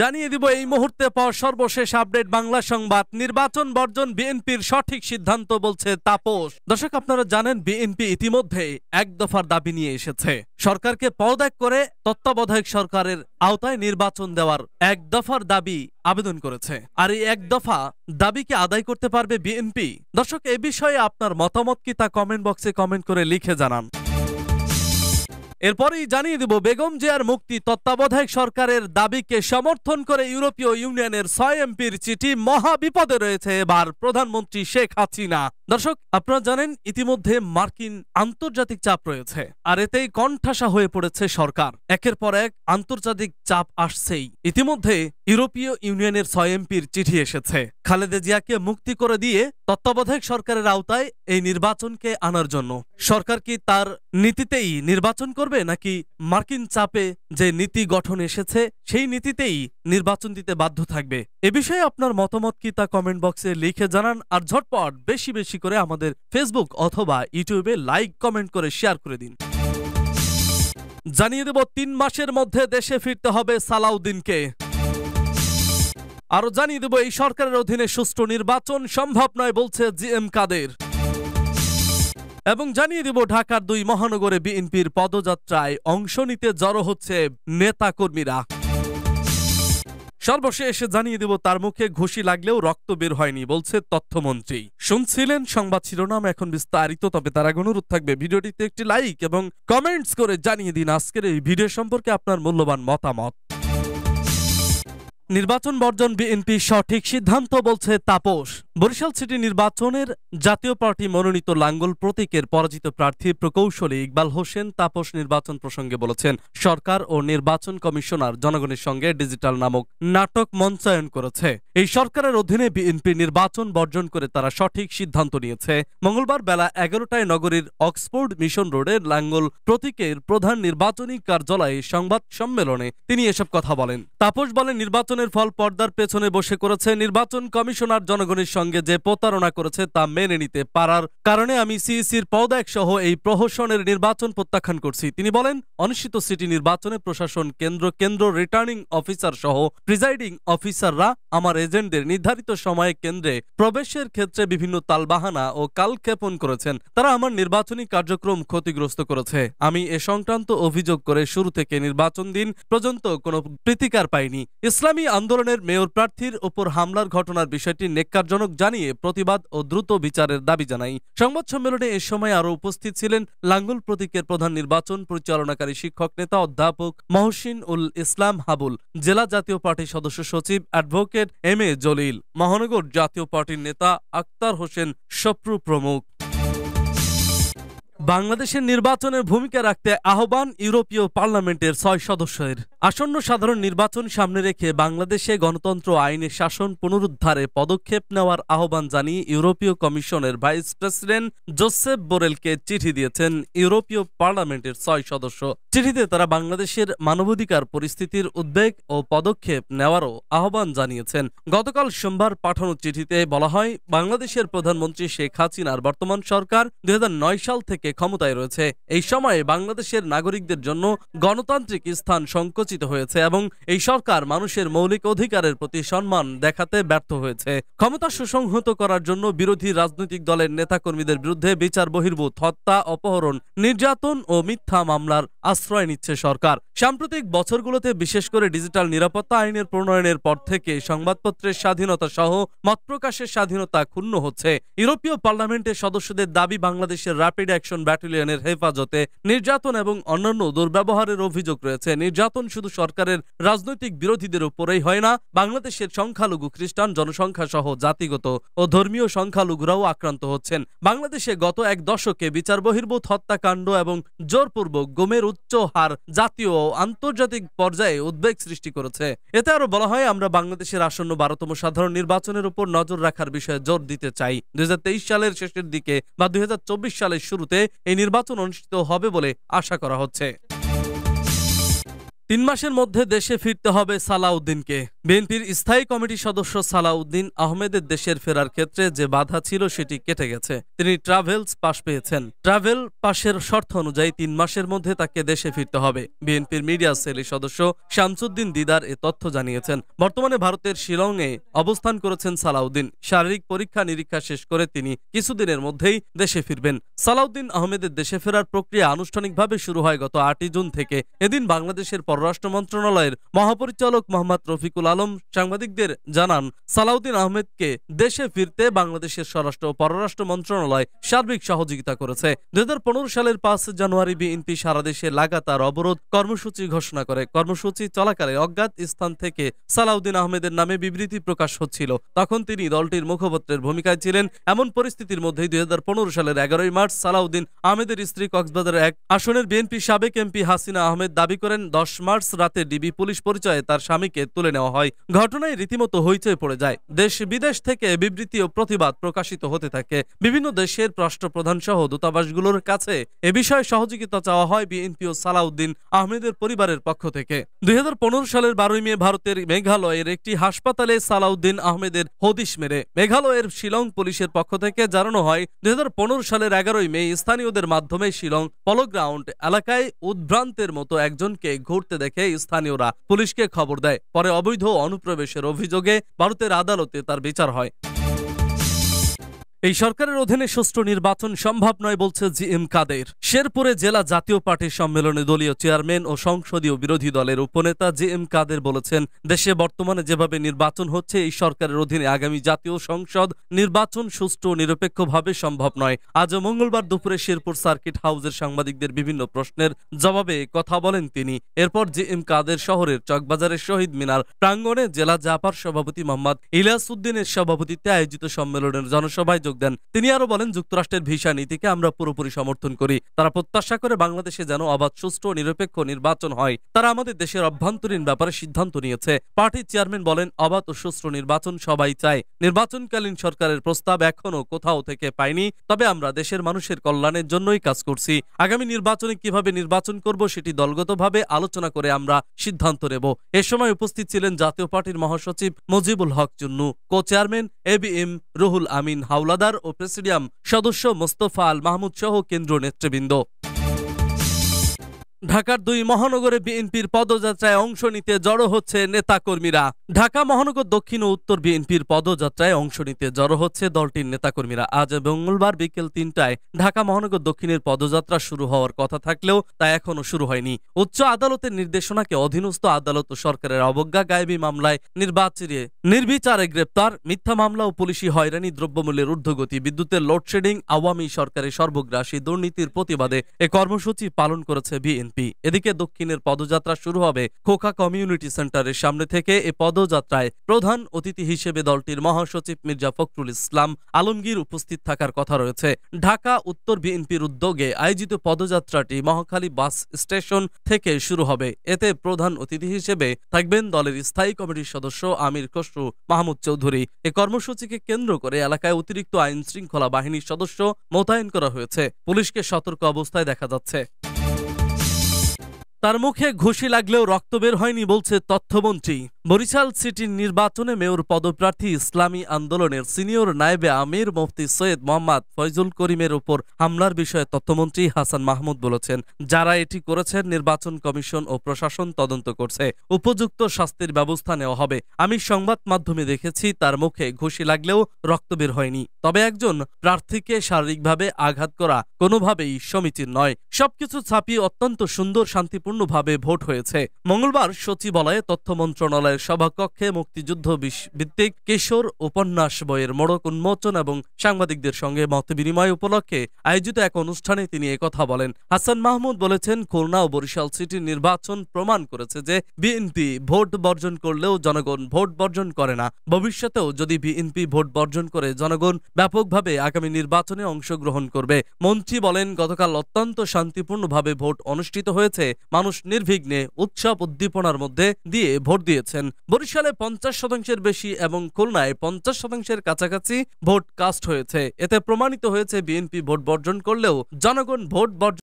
জানিয়ে দিব এই মুহূর্তে পর সর্বশেষ আপডেট বাংলা সংবাদ নির্বাচন বর্জন বিএনপির সঠিক সিদ্ধান্ত বলছে তাপস দর্শক আপনারা জানেন বিএনপি ইতিমধ্যে এক দফার দাবি নিয়ে এসেছে সরকারকে পদত্যাগ করে তত্ত্বাবধায়ক সরকারের আওতায় নির্বাচন দেওয়ার এক দফার দাবি আবেদন করেছে আর এই এক দফা দাবিকে আদায় করতে পারবে বিএনপি দর্শক এ বিষয়ে আপনার মতামত কি তা কমেন্ট বক্সে কমেন্ট করে লিখে জানান এরপরেই জানিয়ে দেব বেগম জিয়ার মুক্তি তত্ত্বাবধায়ক সরকারের দাবিকে সমর্থন করে ইউরোপীয় ইউনিয়নের ছয় এমপির চিঠি মহা বিপদে রয়েছে এবার প্রধানমন্ত্রী শেখ হাসিনা দর্শক আপনারা জানেন ইতিমধ্যে মার্কিন আন্তর্জাতিক চাপ রয়েছে আর এতেই কণ্ঠাসা হয়ে পড়েছে সরকার একের পর এক আন্তর্জাতিক চাপ আসছেই ইতিমধ্যে ইউরোপীয় ইউনিয়নের ছয় এমপির চিঠি এসেছে খালেদা জিয়াকে মুক্তি করে দিয়ে তত্ত্বাবধায়ক সরকারের আওতায় এই নির্বাচনকে আনার জন্য সরকার কি তার নীতিতেই নির্বাচন করবে নাকি মার্কিন চাপে যে নীতি গঠন এসেছে সেই নীতিতেই নির্বাচন দিতে বাধ্য থাকবে এ বিষয়ে আপনার মতামত কি তা কমেন্ট বক্সে লিখে জানান আর ঝটপট বেশি বেশি বেশি করে আমাদের ফেসবুক অথবা ইউটিউবে লাইক কমেন্ট করে শেয়ার করে দিন জানিয়ে দেব তিন মাসের মধ্যে দেশে ফিরতে হবে সালাউদ্দিনকে আরো জানিয়ে দেব এই সরকারের অধীনে সুষ্ঠু নির্বাচন সম্ভব নয় বলছে জি এম কাদের এবং জানিয়ে দেব ঢাকার দুই মহানগরে বিএনপির পদযাত্রায় অংশ নিতে জড়ো হচ্ছে নেতা কর্মীরা সর্বশেষ জানিয়ে দেব তার মুখে ঘুষি লাগলেও রক্ত বের হয়নি বলছে তথ্যমন্ত্রী শুনছিলেন সংবাদ শিরোনাম এখন বিস্তারিত তবে তার আগে অনুরোধ থাকবে ভিডিওটিতে একটি লাইক এবং কমেন্টস করে জানিয়ে দিন আজকের এই ভিডিও সম্পর্কে আপনার মূল্যবান মতামত নির্বাচন বর্জন বিএনপি সঠিক সিদ্ধান্ত বলছে তাপস বরিশাল সিটি নির্বাচনের জাতীয় পার্টি মনোনীত লাঙ্গল প্রতীকের পরাজিত প্রার্থী প্রকৌশলী ইকবাল হোসেন তাপস নির্বাচন প্রসঙ্গে বলেছেন সরকার ও নির্বাচন কমিশনার জনগণের সঙ্গে ডিজিটাল নামক নাটক মঞ্চায়ন করেছে এই সরকারের অধীনে বিএনপি নির্বাচন বর্জন করে তারা সঠিক সিদ্ধান্ত নিয়েছে মঙ্গলবার বেলা এগারোটায় নগরীর অক্সফোর্ড মিশন রোডের লাঙ্গল প্রতীকের প্রধান নির্বাচনী কার্যালয়ে সংবাদ সম্মেলনে তিনি এসব কথা বলেন তাপস বলেন নির্বাচন নির্বাচনের ফল পর্দার পেছনে বসে করেছে নির্বাচন কমিশনার জনগণের সঙ্গে যে প্রতারণা করেছে তা মেনে নিতে পারার কারণে আমি সিইসির পদত্যাগ সহ এই প্রহসনের নির্বাচন প্রত্যাখ্যান করছি তিনি বলেন অনুষ্ঠিত সিটি নির্বাচনে প্রশাসন কেন্দ্র কেন্দ্র রিটার্নিং অফিসার সহ প্রিজাইডিং অফিসাররা আমার এজেন্টদের নির্ধারিত সময়ে কেন্দ্রে প্রবেশের ক্ষেত্রে বিভিন্ন তালবাহানা ও কালক্ষেপণ করেছেন তারা আমার নির্বাচনী কার্যক্রম ক্ষতিগ্রস্ত করেছে আমি এ সংক্রান্ত অভিযোগ করে শুরু থেকে নির্বাচন দিন পর্যন্ত কোনো প্রতিকার পাইনি ইসলামী আওয়ামী আন্দোলনের মেয়র প্রার্থীর ওপর হামলার ঘটনার বিষয়টি নেককারজনক জানিয়ে প্রতিবাদ ও দ্রুত বিচারের দাবি জানাই সংবাদ সম্মেলনে এ সময় আরও উপস্থিত ছিলেন লাঙ্গুল প্রতীকের প্রধান নির্বাচন পরিচালনাকারী শিক্ষক নেতা অধ্যাপক মহসিন উল ইসলাম হাবুল জেলা জাতীয় পার্টির সদস্য সচিব অ্যাডভোকেট এম এ জলিল মহানগর জাতীয় পার্টির নেতা আক্তার হোসেন সপ্রু প্রমুখ বাংলাদেশের নির্বাচনের ভূমিকা রাখতে আহ্বান ইউরোপীয় পার্লামেন্টের ছয় সদস্যের আসন্ন সাধারণ নির্বাচন সামনে রেখে বাংলাদেশে গণতন্ত্র আইনের শাসন পুনরুদ্ধারে পদক্ষেপ নেওয়ার আহ্বান জানিয়ে ইউরোপীয় কমিশনের ভাইস প্রেসিডেন্ট জোসেফ বোরেলকে চিঠি দিয়েছেন ইউরোপীয় পার্লামেন্টের ছয় সদস্য চিঠিতে তারা বাংলাদেশের মানবাধিকার পরিস্থিতির উদ্বেগ ও পদক্ষেপ নেওয়ারও আহ্বান জানিয়েছেন গতকাল সোমবার পাঠানো চিঠিতে বলা হয় বাংলাদেশের প্রধানমন্ত্রী শেখ হাসিনার বর্তমান সরকার দুই সাল থেকে ক্ষমতায় রয়েছে এই সময়ে বাংলাদেশের নাগরিকদের জন্য গণতান্ত্রিক স্থান সংকুচিত হয়েছে এবং এই সরকার মানুষের মৌলিক অধিকারের প্রতি সম্মান দেখাতে ব্যর্থ হয়েছে ক্ষমতা সুসংহত করার জন্য বিরোধী রাজনৈতিক দলের নেতাকর্মীদের বিরুদ্ধে বিচার বহির্ভূত হত্যা অপহরণ নির্যাতন ও মিথ্যা মামলার আশ্রয় নিচ্ছে সরকার সাম্প্রতিক বছরগুলোতে বিশেষ করে ডিজিটাল নিরাপত্তা আইনের প্রণয়নের পর থেকে সংবাদপত্রের স্বাধীনতা সহ মত প্রকাশের স্বাধীনতা ক্ষুণ্ণ হচ্ছে ইউরোপীয় পার্লামেন্টের সদস্যদের দাবি বাংলাদেশের র্যাপিড অ্যাকশন ব্যাটালিয়নের হেফাজতে নির্যাতন এবং অন্যান্য দুর্ব্যবহারের অভিযোগ রয়েছে নির্যাতন শুধু সরকারের রাজনৈতিক বিরোধীদের উপরেই হয় না বাংলাদেশের সংখ্যালঘু খ্রিস্টান জনসংখ্যা সহ জাতিগত ও ধর্মীয় সংখ্যালঘুরাও আক্রান্ত হচ্ছেন বাংলাদেশে গত এক দশকে বিচার বহির্ভূত হত্যাকাণ্ড এবং জোরপূর্বক গোমের উচ্চ হার জাতীয় ও আন্তর্জাতিক পর্যায়ে উদ্বেগ সৃষ্টি করেছে এতে আরো বলা হয় আমরা বাংলাদেশের আসন্ন বারোতম সাধারণ নির্বাচনের উপর নজর রাখার বিষয়ে জোর দিতে চাই দুই সালের শেষের দিকে বা দুই সালের শুরুতে এই নির্বাচন অনুষ্ঠিত হবে বলে আশা করা হচ্ছে তিন মাসের মধ্যে দেশে ফিরতে হবে সালাউদ্দিনকে বিএনপির স্থায়ী কমিটির সদস্য সালাউদ্দিন আহমেদের দেশের ফেরার ক্ষেত্রে যে বাধা ছিল সেটি কেটে গেছে তিনি ট্রাভেলস পাস পেয়েছেন ট্রাভেল পাশের শর্ত অনুযায়ী তিন মাসের মধ্যে তাকে দেশে ফিরতে হবে বিএনপির মিডিয়া সেলের সদস্য শামসুদ্দিন দিদার এ তথ্য জানিয়েছেন বর্তমানে ভারতের শিলংয়ে অবস্থান করেছেন সালাউদ্দিন শারীরিক পরীক্ষা নিরীক্ষা শেষ করে তিনি কিছুদিনের মধ্যেই দেশে ফিরবেন সালাউদ্দিন আহমেদের দেশে ফেরার প্রক্রিয়া আনুষ্ঠানিকভাবে শুরু হয় গত আটই জুন থেকে এদিন বাংলাদেশের পররাষ্ট্র মন্ত্রণালয়ের মহাপরিচালক মোহাম্মদ রফিকুল আলম সাংবাদিকদের জানান সালাউদ্দিন আহমেদকে দেশে ফিরতে বাংলাদেশের স্বরাষ্ট্র ও পররাষ্ট্র মন্ত্রণালয় সার্বিক সহযোগিতা করেছে দুই সালের পাঁচ জানুয়ারি বিএনপি সারা দেশে লাগাতার অবরোধ কর্মসূচি ঘোষণা করে কর্মসূচি চলাকালে অজ্ঞাত স্থান থেকে সালাউদ্দিন আহমেদের নামে বিবৃতি প্রকাশ হচ্ছিল তখন তিনি দলটির মুখপত্রের ভূমিকায় ছিলেন এমন পরিস্থিতির মধ্যেই দুই সালের এগারোই মার্চ সালাউদ্দিন আহমেদের স্ত্রী কক্সবাজারের এক আসনের বিএনপি সাবেক এমপি হাসিনা আহমেদ দাবি করেন দশ মার্চ রাতে ডিবি পুলিশ পরিচয়ে তার স্বামীকে তুলে নেওয়া হয় ঘটনায় রীতিমতো হইচই পড়ে যায় দেশ বিদেশ থেকে বিবৃতি ও প্রতিবাদ প্রকাশিত হতে থাকে বিভিন্ন দেশের রাষ্ট্রপ্রধান সহ দূতাবাসগুলোর কাছে এ বিষয়ে সহযোগিতা চাওয়া হয় বিএনপি ও সালাউদ্দিন আহমেদের পরিবারের পক্ষ থেকে দুই সালের বারোই মে ভারতের মেঘালয়ের একটি হাসপাতালে সালাউদ্দিন আহমেদের হদিশ মেরে মেঘালয়ের শিলং পুলিশের পক্ষ থেকে জানানো হয় দুই সালের এগারোই মে স্থানীয়দের মাধ্যমে শিলং পলোগ্রাউন্ড এলাকায় উদ্ভ্রান্তের মতো একজনকে ঘুরতে আসতে দেখে স্থানীয়রা পুলিশকে খবর দেয় পরে অবৈধ অনুপ্রবেশের অভিযোগে ভারতের আদালতে তার বিচার হয় এই সরকারের অধীনে সুষ্ঠু নির্বাচন সম্ভব নয় বলছে জি এম কাদের শেরপুরে জেলা জাতীয় পার্টির সম্মেলনে দলীয় চেয়ারম্যান ও সংসদীয় বিরোধী দলের উপনেতা জি এম কাদের বলেছেন দেশে বর্তমানে যেভাবে নির্বাচন হচ্ছে এই সরকারের অধীনে আগামী জাতীয় সংসদ নির্বাচন সুষ্ঠু ও নিরপেক্ষভাবে সম্ভব নয় আজ মঙ্গলবার দুপুরে শেরপুর সার্কিট হাউসের সাংবাদিকদের বিভিন্ন প্রশ্নের জবাবে কথা বলেন তিনি এরপর জি এম কাদের শহরের চকবাজারের শহীদ মিনার প্রাঙ্গণে জেলা জাপার সভাপতি মোহাম্মদ ইলিয়াস উদ্দিনের সভাপতিত্বে আয়োজিত সম্মেলনের জনসভায় যোগ দেন তিনি আরও বলেন যুক্তরাষ্ট্রের ভিসা নীতিকে আমরা পুরোপুরি সমর্থন করি তারা প্রত্যাশা করে বাংলাদেশে যেন অবাধ সুষ্ঠু নিরপেক্ষ নির্বাচন হয় তারা আমাদের দেশের অভ্যন্তরীণ ব্যাপারে সিদ্ধান্ত নিয়েছে পার্টির চেয়ারম্যান বলেন অবাধ ও সুষ্ঠু নির্বাচন সবাই চায় নির্বাচনকালীন সরকারের প্রস্তাব এখনও কোথাও থেকে পায়নি তবে আমরা দেশের মানুষের কল্যাণের জন্যই কাজ করছি আগামী নির্বাচনে কিভাবে নির্বাচন করব সেটি দলগতভাবে আলোচনা করে আমরা সিদ্ধান্ত নেব এ সময় উপস্থিত ছিলেন জাতীয় পার্টির মহাসচিব Mujibul Haque Chunnu co chairman A B M Ruhul Amin Howlader Sardar ও প্রেসিডিয়াম সদস্য মোস্তফা আল মাহমুদ সহ কেন্দ্র নেতৃবৃন্দ ঢাকার দুই মহানগরে বিএনপির পদযাত্রায় অংশ নিতে জড়ো হচ্ছে নেতাকর্মীরা ঢাকা মহানগর দক্ষিণ ও উত্তর বিএনপির পদযাত্রায় অংশ নিতে জড়ো হচ্ছে দলটির নেতাকর্মীরা আজ মঙ্গলবার বিকেল তিনটায় ঢাকা মহানগর দক্ষিণের পদযাত্রা শুরু হওয়ার কথা থাকলেও তা এখনও শুরু হয়নি উচ্চ আদালতের নির্দেশনাকে অধীনস্থ আদালত ও সরকারের অবজ্ঞা গায়েবী মামলায় নির্বাচনে নির্বিচারে গ্রেপ্তার মিথ্যা মামলা ও পুলিশি হয়রানি দ্রব্যমূল্যের ঊর্ধ্বগতি বিদ্যুতের লোডশেডিং আওয়ামী সরকারের সর্বগ্রাসী দুর্নীতির প্রতিবাদে এ কর্মসূচি পালন করেছে বিএনপি এমপি এদিকে দক্ষিণের পদযাত্রা শুরু হবে খোকা কমিউনিটি সেন্টারের সামনে থেকে এ পদযাত্রায় প্রধান অতিথি হিসেবে দলটির মহাসচিব মির্জা ফখরুল ইসলাম আলমগীর উপস্থিত থাকার কথা রয়েছে ঢাকা উত্তর বিএনপির উদ্যোগে আয়োজিত পদযাত্রাটি মহাখালী বাস স্টেশন থেকে শুরু হবে এতে প্রধান অতিথি হিসেবে থাকবেন দলের স্থায়ী কমিটির সদস্য আমির খসরু মাহমুদ চৌধুরী এ কর্মসূচিকে কেন্দ্র করে এলাকায় অতিরিক্ত আইন শৃঙ্খলা বাহিনীর সদস্য মোতায়েন করা হয়েছে পুলিশকে সতর্ক অবস্থায় দেখা যাচ্ছে তার মুখে ঘুষি লাগলেও রক্ত বের হয়নি বলছে তথ্যমন্ত্রী বরিশাল সিটির নির্বাচনে মেয়র পদপ্রার্থী ইসলামী আন্দোলনের সিনিয়র নায়েবে আমির মুফতি সৈয়দ মোহাম্মদ ফয়জুল করিমের উপর হামলার বিষয়ে তথ্যমন্ত্রী হাসান মাহমুদ বলেছেন যারা এটি করেছেন নির্বাচন কমিশন ও প্রশাসন তদন্ত করছে উপযুক্ত শাস্তির ব্যবস্থা নেওয়া হবে আমি সংবাদ মাধ্যমে দেখেছি তার মুখে ঘুষি লাগলেও রক্ত বের হয়নি তবে একজন প্রার্থীকে শারীরিকভাবে আঘাত করা কোনোভাবেই সমীচীন নয় সবকিছু ছাপিয়ে অত্যন্ত সুন্দর শান্তিপূর্ণভাবে ভোট হয়েছে মঙ্গলবার সচিবালয়ে তথ্য মন্ত্রণালয় সভাকক্ষে মুক্তিযুদ্ধ ভিত্তিক কিশোর উপন্যাস বইয়ের মোড়ক উন্মোচন এবং সাংবাদিকদের সঙ্গে মত বিনিময় উপলক্ষে আয়োজিত এক অনুষ্ঠানে তিনি কথা বলেন হাসান মাহমুদ বলেছেন খুলনা ও বরিশাল সিটি নির্বাচন প্রমাণ করেছে যে বিএনপি ভোট বর্জন করলেও জনগণ ভোট বর্জন করে না ভবিষ্যতেও যদি বিএনপি ভোট বর্জন করে জনগণ ব্যাপকভাবে আগামী নির্বাচনে অংশগ্রহণ করবে মন্ত্রী বলেন গতকাল অত্যন্ত শান্তিপূর্ণভাবে ভোট অনুষ্ঠিত হয়েছে মানুষ নির্বিঘ্নে উৎসব উদ্দীপনার মধ্যে দিয়ে ভোট দিয়েছেন করেছেন বরিশালে পঞ্চাশ শতাংশের বেশি এবং খুলনায় পঞ্চাশ শতাংশের কাছাকাছি ভোট কাস্ট হয়েছে এতে প্রমাণিত হয়েছে বিএনপি ভোট বর্জন করলেও জনগণ ভোট বর্জন